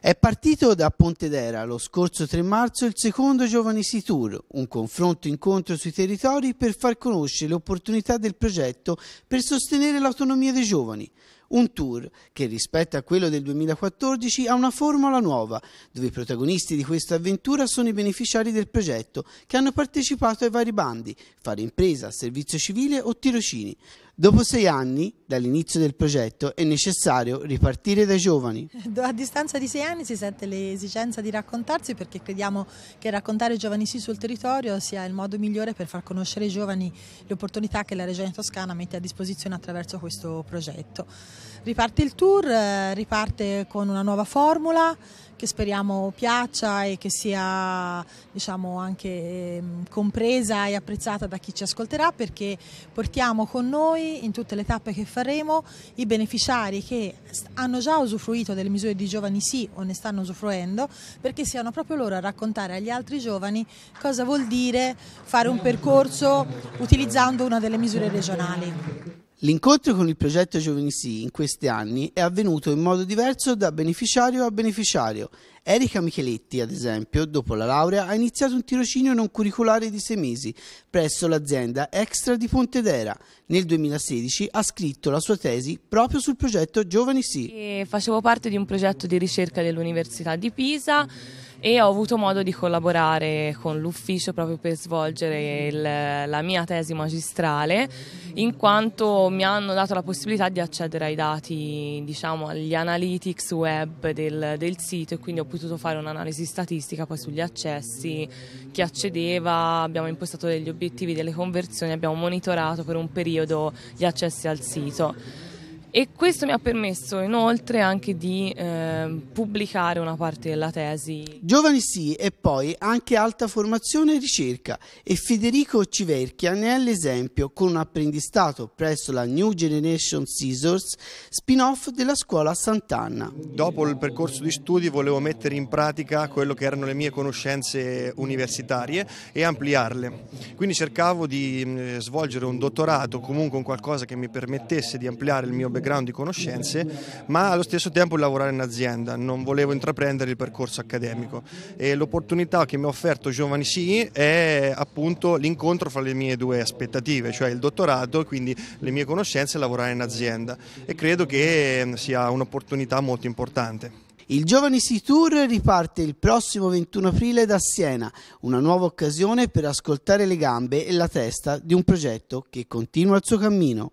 È partito da Pontedera lo scorso 3 marzo il secondo Giovani Tour, un confronto-incontro sui territori per far conoscere le opportunità del progetto per sostenere l'autonomia dei giovani. Un tour che rispetto a quello del 2014 ha una formula nuova, dove i protagonisti di questa avventura sono i beneficiari del progetto che hanno partecipato ai vari bandi, fare impresa, servizio civile o tirocini. Dopo sei anni dall'inizio del progetto è necessario ripartire dai giovani. A distanza di sei anni si sente l'esigenza di raccontarsi perché crediamo che raccontare i giovani sì sul territorio sia il modo migliore per far conoscere ai giovani le opportunità che la Regione Toscana mette a disposizione attraverso questo progetto. Riparte il tour, eh, riparte con una nuova formula che speriamo piaccia e che sia diciamo, anche ehm, compresa e apprezzata da chi ci ascolterà perché portiamo con noi in tutte le tappe che faremo i beneficiari che hanno già usufruito delle misure di giovani sì o ne stanno usufruendo perché siano proprio loro a raccontare agli altri giovani cosa vuol dire fare un percorso utilizzando una delle misure regionali. L'incontro con il progetto Giovani Sì in questi anni è avvenuto in modo diverso da beneficiario a beneficiario Erika Micheletti, ad esempio, dopo la laurea ha iniziato un tirocinio non curriculare di sei mesi presso l'azienda Extra di Pontedera. Nel 2016 ha scritto la sua tesi proprio sul progetto Giovani Sì. facevo parte di un progetto di ricerca dell'Università di Pisa e ho avuto modo di collaborare con l'ufficio proprio per svolgere il, la mia tesi magistrale in quanto mi hanno dato la possibilità di accedere ai dati, diciamo, agli analytics web del, del sito e quindi ho potuto fare un'analisi statistica poi sugli accessi, chi accedeva, abbiamo impostato degli obiettivi delle conversioni, abbiamo monitorato per un periodo gli accessi al sito. E questo mi ha permesso inoltre anche di eh, pubblicare una parte della tesi. Giovani sì e poi anche alta formazione e ricerca e Federico Civerchia ne è l'esempio con un apprendistato presso la New Generation Scissors, spin-off della scuola Sant'Anna. Dopo il percorso di studi volevo mettere in pratica quello che erano le mie conoscenze universitarie e ampliarle. Quindi cercavo di mm, svolgere un dottorato, comunque un qualcosa che mi permettesse di ampliare il mio background di conoscenze, ma allo stesso tempo lavorare in azienda, non volevo intraprendere il percorso accademico e l'opportunità che mi ha offerto Giovani Sì è appunto l'incontro fra le mie due aspettative, cioè il dottorato e quindi le mie conoscenze e lavorare in azienda e credo che mm, sia un'opportunità molto importante. Il Giovani Sea Tour riparte il prossimo 21 aprile da Siena, una nuova occasione per ascoltare le gambe e la testa di un progetto che continua il suo cammino.